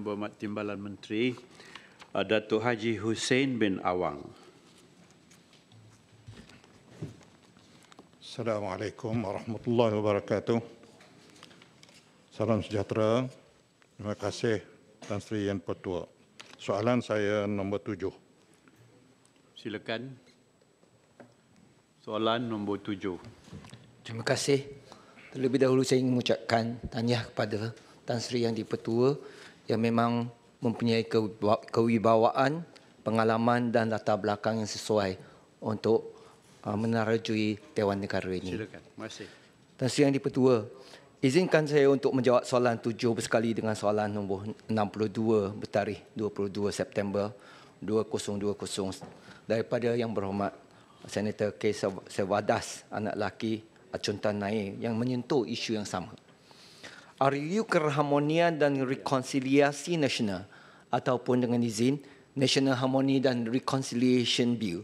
Yang Berhormat Timbalan Menteri uh, Datuk Haji Hussein bin Awang. Assalamualaikum warahmatullahi wabarakatuh. Salam sejahtera. Terima kasih Tan Sri Yang Pertua. Soalan saya nombor tujuh. Silakan. Soalan nombor tujuh. Terima kasih. Terlebih dahulu saya ingin mengucapkan tanya kepada Tan Sri Yang Dipertua yang memang mempunyai kewibawaan, pengalaman dan latar belakang yang sesuai untuk uh, menerajui Dewan Negara ini. Silakan. Terima kasih. Tuan Sri izinkan saya untuk menjawab soalan tujuh bersekali dengan soalan nombor 62 bertarikh 22 September 2020 daripada yang berhormat Senator K. Sevadas, anak lelaki Acuntan Nair yang menyentuh isu yang sama. RU Keharmonian dan Rekonsiliasi Nasional ataupun dengan izin National Harmony dan Reconciliation Bill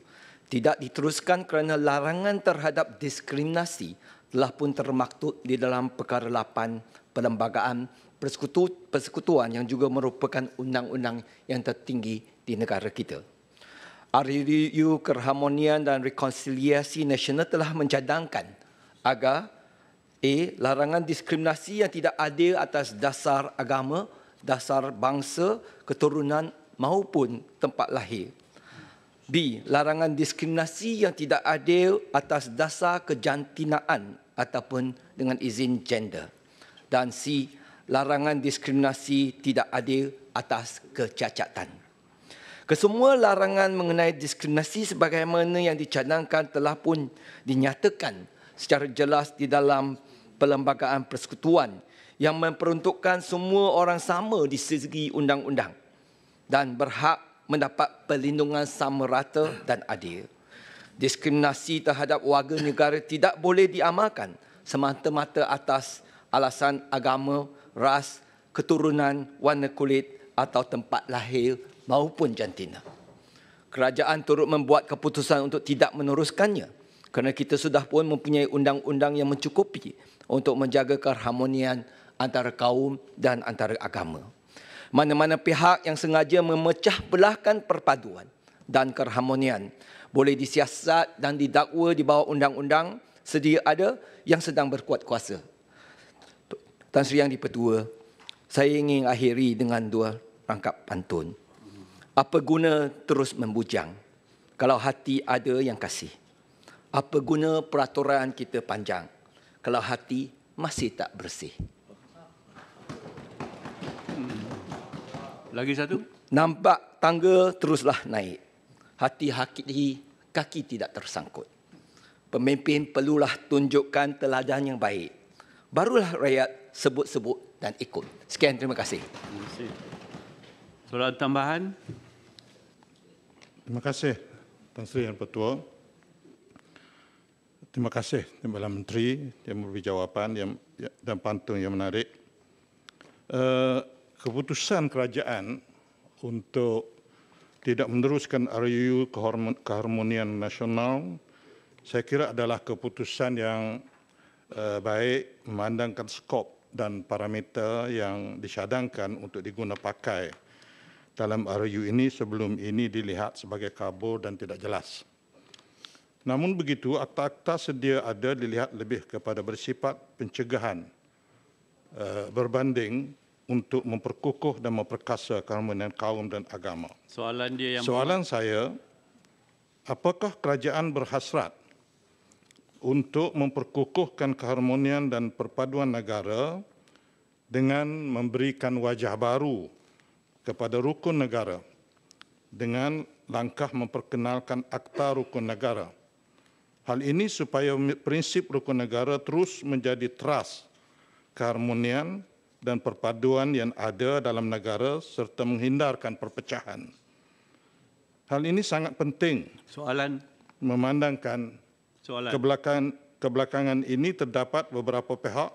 tidak diteruskan kerana larangan terhadap diskriminasi telah pun termaktub di dalam perkara 8 Perlembagaan Persekutu Persekutuan yang juga merupakan undang-undang yang tertinggi di negara kita. RUU Keharmonian dan Rekonsiliasi Nasional telah mencadangkan agar A. Larangan diskriminasi yang tidak adil atas dasar agama, dasar bangsa, keturunan maupun tempat lahir. B. Larangan diskriminasi yang tidak adil atas dasar kejantinaan ataupun dengan izin gender. Dan C. Larangan diskriminasi tidak adil atas kecacatan. Kesemua larangan mengenai diskriminasi sebagaimana yang dicanangkan telah pun dinyatakan secara jelas di dalam perlembagaan persekutuan yang memperuntukkan semua orang sama di segi undang-undang dan berhak mendapat perlindungan sama rata dan adil. Diskriminasi terhadap warga negara tidak boleh diamalkan semata-mata atas alasan agama, ras, keturunan, warna kulit atau tempat lahir maupun jantina. Kerajaan turut membuat keputusan untuk tidak meneruskannya kerana kita sudah pun mempunyai undang-undang yang mencukupi untuk menjaga keharmonian antara kaum dan antara agama. Mana-mana pihak yang sengaja memecah belahkan perpaduan dan keharmonian boleh disiasat dan didakwa di bawah undang-undang sedia ada yang sedang berkuat kuasa. Tan Sri Yang Dipertua, saya ingin akhiri dengan dua rangkap pantun. Apa guna terus membujang kalau hati ada yang kasih? Apa guna peraturan kita panjang kalau hati masih tak bersih? Lagi satu. Nampak tangga teruslah naik. Hati hakiki kaki tidak tersangkut. Pemimpin perlulah tunjukkan teladan yang baik. Barulah rakyat sebut-sebut dan ikut. Sekian terima kasih. Terima kasih. Soalan tambahan? Terima kasih Tuan Sri Yang Pertua. Terima kasih Timbalan Menteri yang memberi jawapan yang, ya, dan pantun yang menarik. Eh, keputusan kerajaan untuk tidak meneruskan RUU keharmonian nasional saya kira adalah keputusan yang eh, baik memandangkan skop dan parameter yang disadangkan untuk pakai dalam RUU ini sebelum ini dilihat sebagai kabur dan tidak jelas. Namun begitu, akta-akta sedia ada dilihat lebih kepada bersifat pencegahan eh, berbanding untuk memperkukuh dan memperkasa keharmonian kaum dan agama. Soalan dia yang Soalan saya, apakah kerajaan berhasrat untuk memperkukuhkan keharmonian dan perpaduan negara dengan memberikan wajah baru kepada rukun negara dengan langkah memperkenalkan akta rukun negara? Hal ini supaya prinsip rukun negara terus menjadi teras keharmonian dan perpaduan yang ada dalam negara serta menghindarkan perpecahan. Hal ini sangat penting. Soalan memandangkan soalan kebelakang, kebelakangan ini terdapat beberapa pihak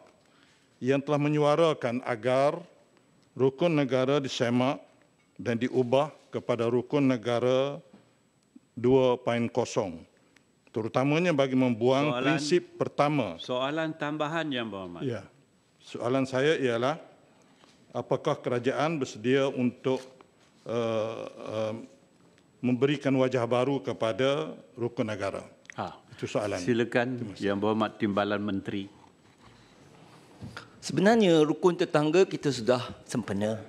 yang telah menyuarakan agar rukun negara disemak dan diubah kepada rukun negara terutamanya bagi membuang soalan, prinsip pertama. Soalan tambahan yang berhormat. Ya. Soalan saya ialah apakah kerajaan bersedia untuk uh, uh, memberikan wajah baru kepada rukun negara? Ha. Itu soalan. Silakan yang berhormat Timbalan Menteri. Sebenarnya rukun tetangga kita sudah sempena.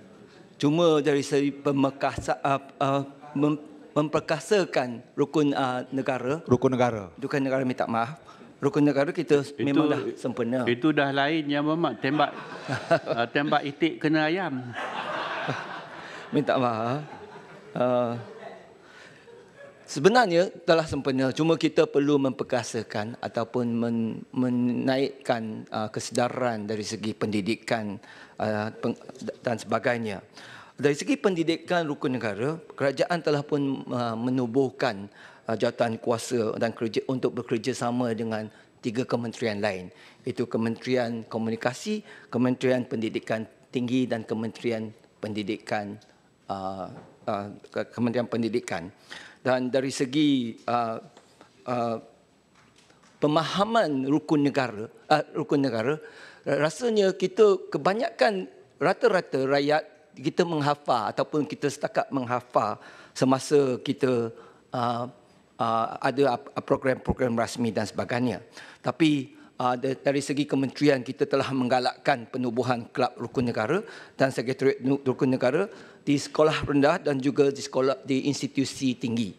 Cuma dari segi pemekasa uh, ah, uh, ah, memperkasakan rukun uh, negara. Rukun negara. Rukun negara minta maaf. Rukun negara kita itu, memang dah sempurna. Itu dah lain yang memang tembak uh, tembak itik kena ayam. minta maaf. Uh, sebenarnya telah sempurna cuma kita perlu memperkasakan ataupun men, menaikkan uh, kesedaran dari segi pendidikan uh, dan sebagainya dari segi pendidikan rukun negara, kerajaan telah pun uh, menubuhkan uh, jawatan kuasa dan kerja untuk bekerjasama dengan tiga kementerian lain. Itu Kementerian Komunikasi, Kementerian Pendidikan Tinggi dan Kementerian Pendidikan uh, uh, Kementerian Pendidikan. Dan dari segi uh, uh, pemahaman rukun negara, uh, rukun negara, rasanya kita kebanyakan rata-rata rakyat kita menghafal ataupun kita setakat menghafal semasa kita uh, uh, ada uh, program-program rasmi dan sebagainya. Tapi uh, dari segi kementerian kita telah menggalakkan penubuhan kelab rukun negara dan sekretariat rukun negara di sekolah rendah dan juga di sekolah di institusi tinggi.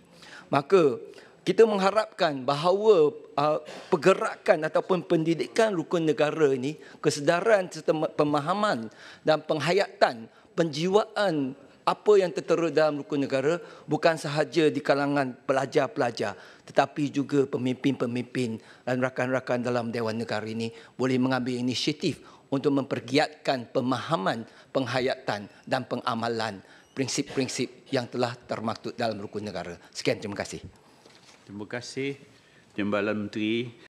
Maka kita mengharapkan bahawa uh, pergerakan ataupun pendidikan rukun negara ini kesedaran serta pemahaman dan penghayatan penjiwaan apa yang tertera dalam rukun negara bukan sahaja di kalangan pelajar-pelajar tetapi juga pemimpin-pemimpin dan rakan-rakan dalam Dewan Negara ini boleh mengambil inisiatif untuk mempergiatkan pemahaman, penghayatan dan pengamalan prinsip-prinsip yang telah termaktub dalam rukun negara. Sekian, terima kasih. Terima kasih, Jembalan Menteri.